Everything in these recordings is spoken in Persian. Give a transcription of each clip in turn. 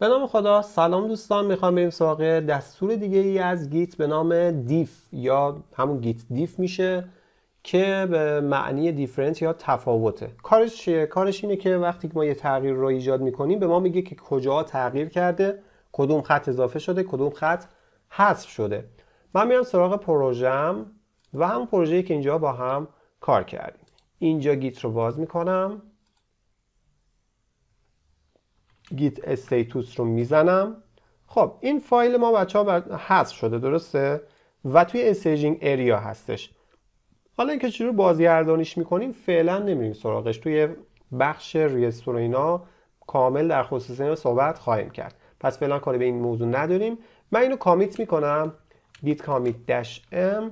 به نام خدا سلام دوستان میخوام بریم سراغ دستور دیگه ای از گیت به نام دیف یا همون گیت دیف میشه که به معنی دیفرنس یا تفاوته کارش چیه؟ کارش اینه که وقتی که ما یه تغییر رو ایجاد میکنیم به ما میگه که کجا تغییر کرده کدوم خط اضافه شده کدوم خط حذف شده من میرم سراغ پروژم و همون پروژه‌ای که اینجا با هم کار کردیم اینجا گیت رو باز میکنم گیت استیتوس رو میزنم خب این فایل ما بچه ها حذف شده درسته و توی استیجینگ اریا هستش حالا اینکه چجور بازگردانیش میکنیم فعلا نمیریم سراغش توی بخش ریستور اینا کامل در خصوص اینا صحبت خواهیم کرد پس فعلا کاری به این موضوع نداریم من اینو کامیت میکنم git commit m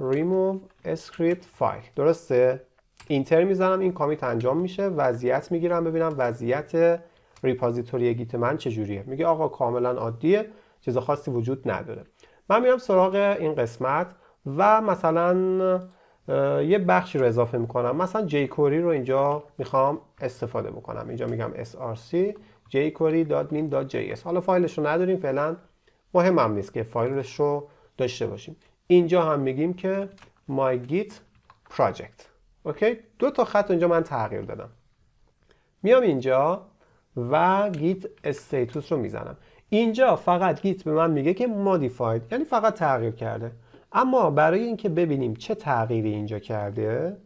remove script file درسته اینتر میزنم این کامیت انجام میشه وضعیت میگیرم ببینم وضعیت ریپازیتوری گیت من چجوریه میگه آقا کاملا عادیه چیز خاصی وجود نداره من میرم سراغ این قسمت و مثلا یه بخشی رو اضافه میکنم مثلا جیکوری رو اینجا میخوام استفاده بکنم اینجا میگم src jQuery.min.js حالا فایلش رو نداریم فعلا مهم هم نیست که فایلش رو داشته باشیم اینجا هم میگیم که my git project اوکی دو تا خط اینجا من تغییر دادم میام اینجا و گیت استیتوس رو میزنم اینجا فقط گیت به من میگه که مودیفاید یعنی فقط تغییر کرده اما برای اینکه ببینیم چه تغییری اینجا کرده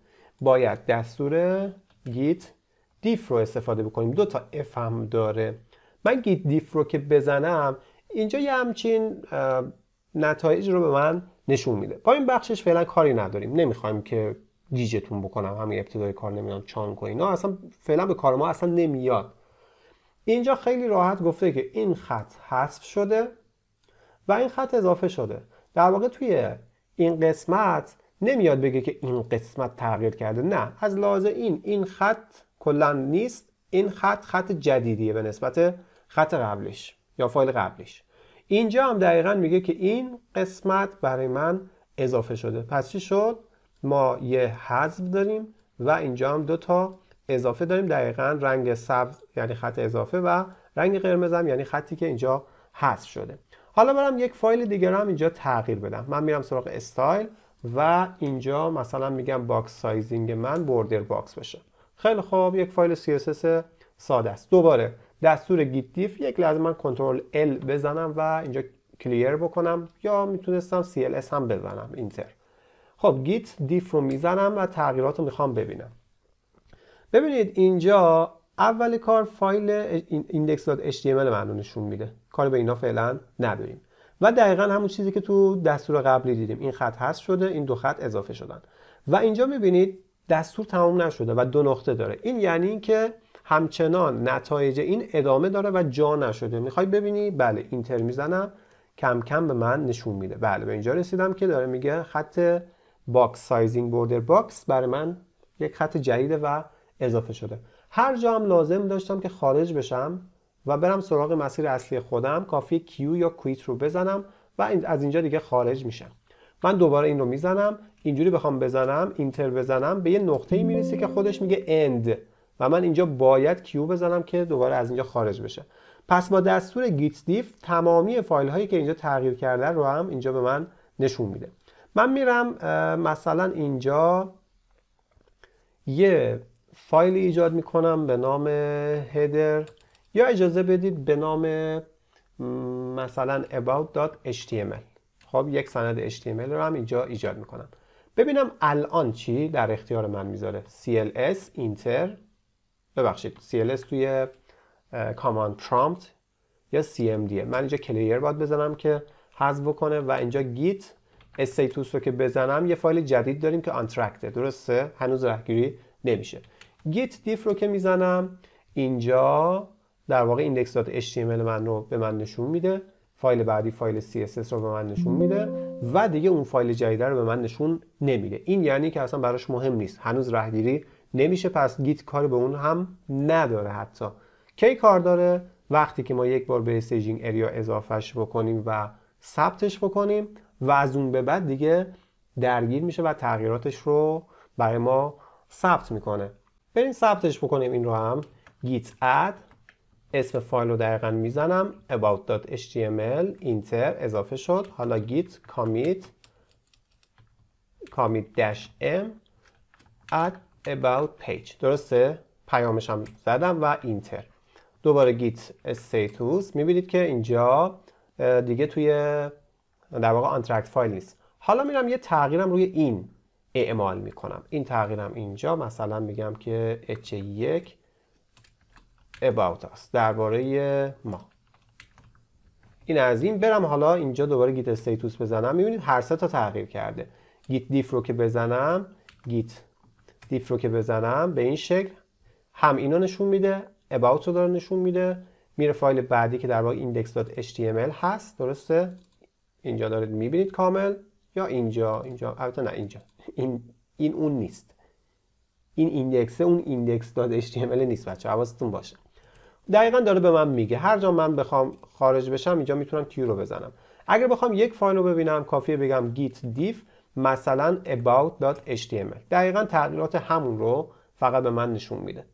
باید دستور گیت دیف رو استفاده بکنیم دو تا اف هم داره من گیت دیف رو که بزنم اینجا یه همچین نتایج رو به من نشون میده پایین بخشش فعلا کاری نداریم نمیخوایم که گیجتون بکنم همین ابتدای کار نمیدونم چانک و اینا اصلا فعلا به کار ما اصلا نمیاد اینجا خیلی راحت گفته که این خط حذف شده و این خط اضافه شده در واقع توی این قسمت نمیاد بگه که این قسمت تغییر کرده نه از لحاظ این این خط کلا نیست این خط خط جدیدیه به نسبت خط قبلش یا فایل قبلش اینجا هم دقیقا میگه که این قسمت برای من اضافه شده پس چی شد ما یه حذف داریم و اینجا هم دو تا اضافه داریم دقیقا رنگ سبز یعنی خط اضافه و رنگ قرمز هم یعنی خطی که اینجا حذف شده حالا برم یک فایل دیگه رو هم اینجا تغییر بدم من میرم سراغ استایل و اینجا مثلا میگم باکس سایزینگ من بوردر باکس بشه خیلی خوب یک فایل CSS ساده است دوباره دستور گیت دیف یک لحظه من کنترل L بزنم و اینجا کلیر بکنم یا میتونستم CLS هم بزنم اینتر خب گیت دیف رو میزنم و تغییرات رو میخوام ببینم ببینید اینجا اول کار فایل index.html منو نشون میده کار به اینا فعلا نداریم و دقیقا همون چیزی که تو دستور قبلی دیدیم این خط هست شده این دو خط اضافه شدن و اینجا میبینید دستور تمام نشده و دو نقطه داره این یعنی اینکه همچنان نتایج این ادامه داره و جا نشده میخوای ببینی بله اینتر میزنم کم کم به من نشون میده بله به اینجا رسیدم که داره میگه خط باکس سایزینگ بوردر باکس برای من یک خط جدیده و اضافه شده هر جا هم لازم داشتم که خارج بشم و برم سراغ مسیر اصلی خودم کافی کیو یا کویت رو بزنم و از اینجا دیگه خارج میشم من دوباره این رو میزنم اینجوری بخوام بزنم اینتر بزنم به یه نقطه ای میرسه که خودش میگه اند و من اینجا باید کیو بزنم که دوباره از اینجا خارج بشه پس با دستور گیت دیف تمامی فایل هایی که اینجا تغییر کرده رو هم اینجا به من نشون میده من میرم مثلا اینجا یه فایلی ایجاد میکنم به نام هدر یا اجازه بدید به نام مثلا about.html خب یک سند HTML رو هم اینجا ایجاد میکنم ببینم الان چی در اختیار من میذاره CLS اینتر ببخشید CLS توی کامان prompt یا CMD من اینجا کلیر باید بزنم که حذف بکنه و اینجا git status رو که بزنم یه فایل جدید داریم که آنترکته درسته هنوز رهگیری نمیشه گیت diff رو که میزنم اینجا در واقع index.html من رو به من نشون میده فایل بعدی فایل CSS رو به من نشون میده و دیگه اون فایل جدید رو به من نشون نمیده این یعنی که اصلا براش مهم نیست هنوز رهگیری نمیشه پس گیت کار به اون هم نداره حتی کی کار داره وقتی که ما یک بار به استیجینگ اریا اضافهش بکنیم و ثبتش بکنیم و از اون به بعد دیگه درگیر میشه و تغییراتش رو برای ما ثبت میکنه بریم ثبتش بکنیم این رو هم git add اسم فایل رو دقیقا میزنم about.html اینتر اضافه شد حالا git commit commit m add about page درسته پیامش هم زدم و اینتر دوباره git status میبینید که اینجا دیگه توی در واقع آنترکت فایل نیست حالا میرم یه تغییرم روی این اعمال میکنم این تغییرم اینجا مثلا میگم که h1 about us درباره ما این از این برم حالا اینجا دوباره گیت استیتوس بزنم میبینید هر سه تا تغییر کرده گیت دیف رو که بزنم گیت دیف رو که بزنم به این شکل هم اینا نشون میده about رو داره نشون میده میره فایل بعدی که در واقع index.html هست درسته اینجا دارید میبینید کامل یا اینجا اینجا البته نه اینجا این, این اون نیست این ایندکسه اون ایندکس داد HTML نیست بچه حواستون باشه دقیقا داره به من میگه هر جا من بخوام خارج بشم اینجا میتونم کیو رو بزنم اگر بخوام یک فایل رو ببینم کافیه بگم git div مثلا about.html دقیقا تغییرات همون رو فقط به من نشون میده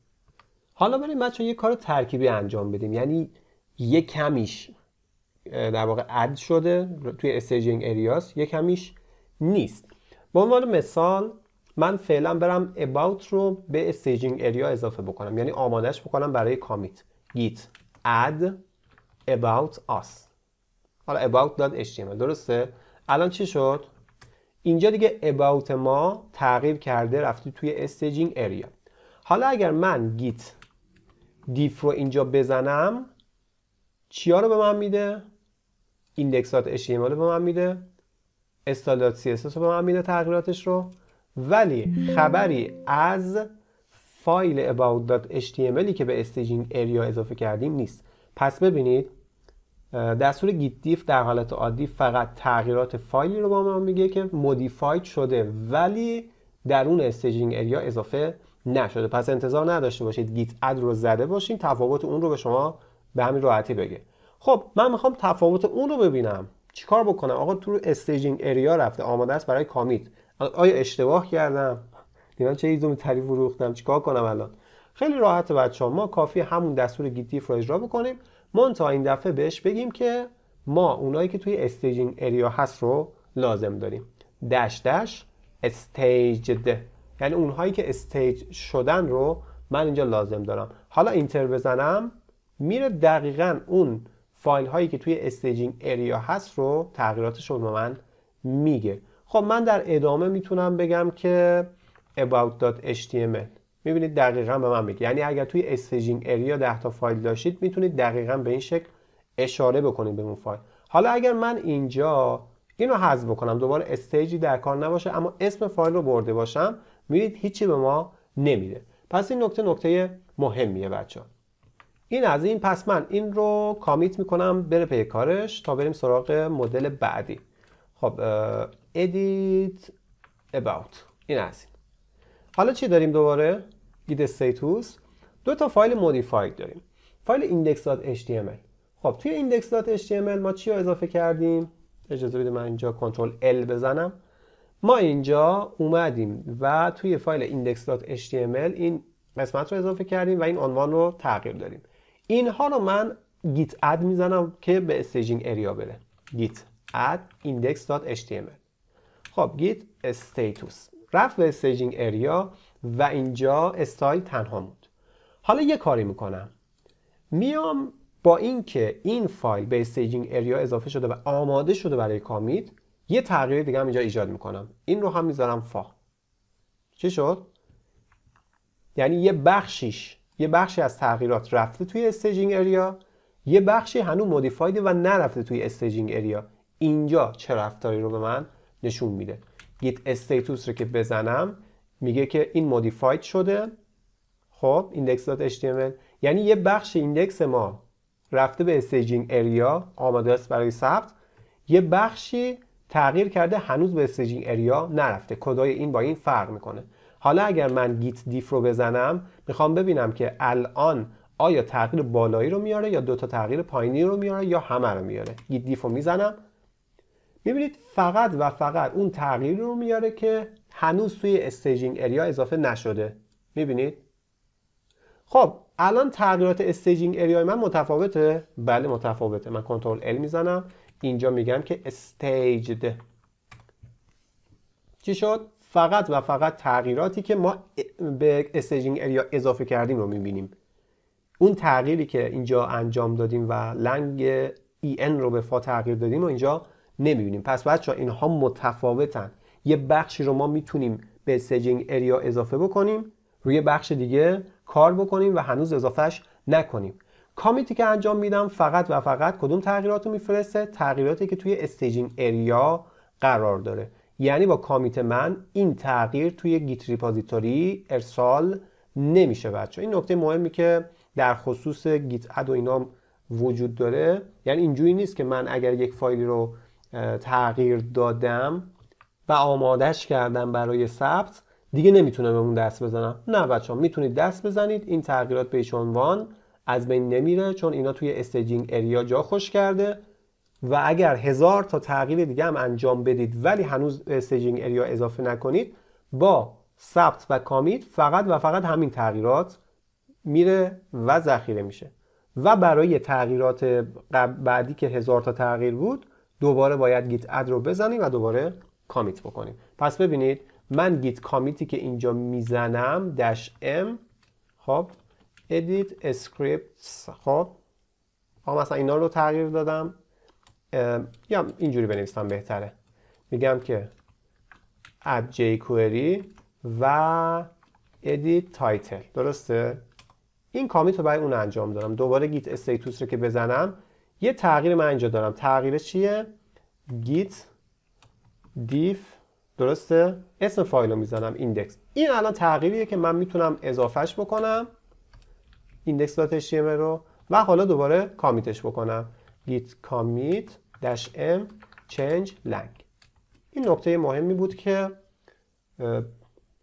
حالا بریم بچه یک کار ترکیبی انجام بدیم یعنی یک کمیش در واقع اد شده توی staging اریاس یک کمیش نیست به عنوان مثال من فعلا برم about رو به staging area اضافه بکنم یعنی آمادهش بکنم برای کامیت git add about us حالا about.html درسته الان چی شد اینجا دیگه about ما تغییر کرده رفتی توی staging area حالا اگر من git diff رو اینجا بزنم چیا رو به من میده ایندکسات رو به من میده استاندارد CSS رو به من میده تغییراتش رو ولی خبری از فایل about.htmlی که به استیجینگ اریا اضافه کردیم نیست پس ببینید دستور گیت دیف در حالت عادی فقط تغییرات فایلی رو با من میگه که مودیفاید شده ولی درون اون استیجینگ اریا اضافه نشده پس انتظار نداشته باشید گیت اد رو زده باشین تفاوت اون رو به شما به همین راحتی بگه خب من میخوام تفاوت اون رو ببینم چیکار بکنم آقا تو رو استیجینگ اریا رفته آماده است برای کامیت آیا اشتباه کردم دیدم چه ایزوم تری فروختم چیکار کنم الان خیلی راحت ها ما کافی همون دستور گیتیف رو اجرا بکنیم تا این دفعه بهش بگیم که ما اونایی که توی استیجینگ اریا هست رو لازم داریم دش دش ده یعنی اونهایی که استیج شدن رو من اینجا لازم دارم حالا اینتر بزنم میره دقیقا اون فایل هایی که توی استیجینگ اریا هست رو تغییراتش رو به من میگه خب من در ادامه میتونم بگم که about.html میبینید دقیقا به من میگه یعنی اگر توی استیجینگ اریا ده تا فایل داشتید میتونید دقیقا به این شکل اشاره بکنید به اون فایل حالا اگر من اینجا اینو حذف بکنم دوباره استیجی در کار نباشه اما اسم فایل رو برده باشم میبینید هیچی به ما نمیده پس این نکته نکته مهمیه بچه این از این پس من این رو کامیت میکنم بره پی کارش تا بریم سراغ مدل بعدی خب edit about این از این حالا چی داریم دوباره گید استیتوس دو تا فایل مودیفاید داریم فایل index.html خب توی index.html ما چی رو اضافه کردیم اجازه بده من اینجا کنترل L بزنم ما اینجا اومدیم و توی فایل index.html این قسمت رو اضافه کردیم و این عنوان رو تغییر داریم اینها رو من گیت اد میزنم که به استیجینگ اریا بره گیت اد index.html خب گیت استیتوس رفت به استیجینگ اریا و اینجا استایل تنها بود حالا یه کاری میکنم میام با اینکه این فایل به استیجینگ اریا اضافه شده و آماده شده برای کامیت یه تغییر دیگه هم اینجا ایجاد میکنم این رو هم میذارم فا چی شد یعنی یه بخشیش یه بخشی از تغییرات رفته توی استیجینگ اریا یه بخشی هنوز مودیفایده و نرفته توی استیجینگ اریا اینجا چه رفتاری رو به من نشون میده گیت استیتوس رو که بزنم میگه که این مودیفاید شده خب index.html یعنی یه بخش ایندکس ما رفته به استیجینگ اریا آماده است برای ثبت یه بخشی تغییر کرده هنوز به استیجینگ اریا نرفته کدای این با این فرق میکنه حالا اگر من گیت دیف رو بزنم میخوام ببینم که الان آیا تغییر بالایی رو میاره یا دوتا تغییر پایینی رو میاره یا همه رو میاره گیت دیف رو میزنم میبینید فقط و فقط اون تغییر رو میاره که هنوز توی استیجینگ اریا اضافه نشده میبینید خب الان تغییرات استیجینگ اریای من متفاوته بله متفاوته من کنترل ال میزنم اینجا میگم که استیجد چی شد فقط و فقط تغییراتی که ما به استیجینگ اریا اضافه کردیم رو میبینیم اون تغییری که اینجا انجام دادیم و لنگ ان e رو به فا تغییر دادیم و اینجا نمیبینیم پس بچه ها اینها متفاوتن یه بخشی رو ما میتونیم به استیجینگ اریا اضافه بکنیم روی بخش دیگه کار بکنیم و هنوز اضافهش نکنیم کامیتی که انجام میدم فقط و فقط کدوم تغییرات رو میفرسته تغییراتی که توی استیجینگ اریا قرار داره یعنی با کامیت من این تغییر توی گیت ریپازیتوری ارسال نمیشه بچه این نکته مهمی که در خصوص گیت اد و اینا وجود داره یعنی اینجوری نیست که من اگر یک فایلی رو تغییر دادم و آمادش کردم برای ثبت دیگه نمیتونم به اون دست بزنم نه بچه ها میتونید دست بزنید این تغییرات به عنوان از بین نمیره چون اینا توی استیجینگ اریا جا خوش کرده و اگر هزار تا تغییر دیگه هم انجام بدید ولی هنوز استیجینگ اریا اضافه نکنید با ثبت و کامیت فقط و فقط همین تغییرات میره و ذخیره میشه و برای تغییرات بعدی که هزار تا تغییر بود دوباره باید گیت اد رو بزنیم و دوباره کامیت بکنیم پس ببینید من گیت کامیتی که اینجا میزنم داش ام خب ادیت اسکریپت خب مثلا اینا رو تغییر دادم یا اینجوری بنویسم بهتره میگم که add jQuery و edit title درسته این کامیت رو برای اون انجام دارم دوباره گیت استیتوس رو که بزنم یه تغییر من اینجا دارم تغییر چیه گیت دیف درسته اسم فایل رو میزنم ایندکس این الان تغییریه که من میتونم اضافهش بکنم index.html رو و حالا دوباره کامیتش بکنم git commit m change lang این نکته مهمی بود که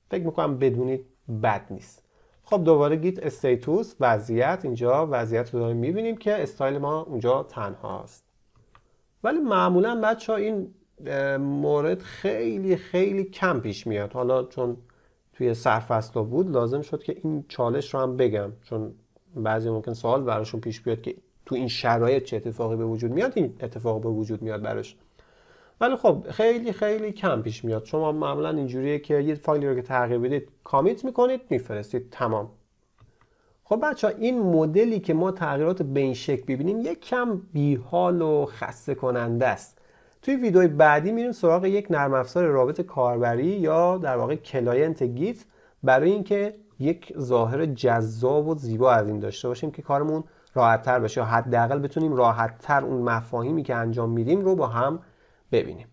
فکر میکنم بدونید بد نیست خب دوباره گیت استیتوس وضعیت اینجا وضعیت رو داریم میبینیم که استایل ما اونجا تنهاست ولی معمولا بچه ها این مورد خیلی خیلی کم پیش میاد حالا چون توی سرفستا بود لازم شد که این چالش رو هم بگم چون بعضی ممکن سوال براشون پیش بیاد که تو این شرایط چه اتفاقی به وجود میاد این اتفاق به وجود میاد براش ولی خب خیلی خیلی کم پیش میاد شما معمولا اینجوریه که یه فایلی رو که تغییر بدید کامیت میکنید میفرستید تمام خب بچه ها این مدلی که ما تغییرات به این شکل ببینیم یک کم بیحال و خسته کننده است توی ویدیوی بعدی میریم سراغ یک نرم افزار رابط کاربری یا در واقع کلاینت گیت برای اینکه یک ظاهر جذاب و زیبا از این داشته باشیم که کارمون راحتتر باشه یا حداقل بتونیم راحتتر اون مفاهیمی که انجام میدیم رو با هم ببینیم